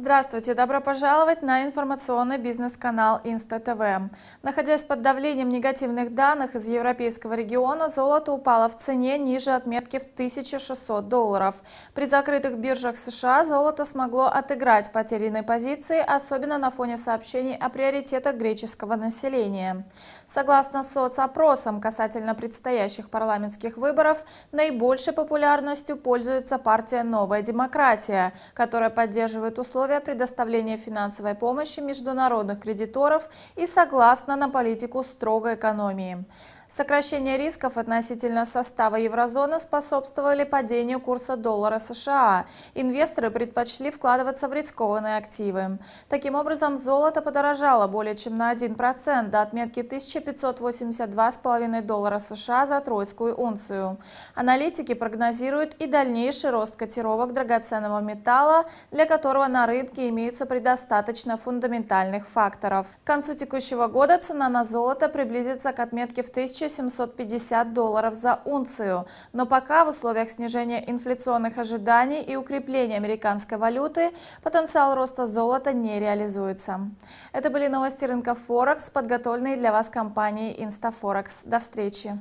Здравствуйте, добро пожаловать на информационный бизнес-канал ИнстаТВ. Находясь под давлением негативных данных из европейского региона, золото упало в цене ниже отметки в 1600 долларов. При закрытых биржах США золото смогло отыграть потерянные позиции, особенно на фоне сообщений о приоритетах греческого населения. Согласно соцопросам касательно предстоящих парламентских выборов, наибольшей популярностью пользуется партия «Новая демократия», которая поддерживает условия условия предоставления финансовой помощи международных кредиторов и согласна на политику строгой экономии. Сокращение рисков относительно состава еврозоны способствовали падению курса доллара США. Инвесторы предпочли вкладываться в рискованные активы. Таким образом, золото подорожало более чем на 1% до отметки 1582,5 доллара США за тройскую унцию. Аналитики прогнозируют и дальнейший рост котировок драгоценного металла, для которого на рынке имеются предостаточно фундаментальных факторов. К концу текущего года цена на золото приблизится к отметке в 1000 1750 долларов за унцию. Но пока в условиях снижения инфляционных ожиданий и укрепления американской валюты потенциал роста золота не реализуется. Это были новости рынка Форекс, подготовленные для вас компанией Инстафорекс. До встречи!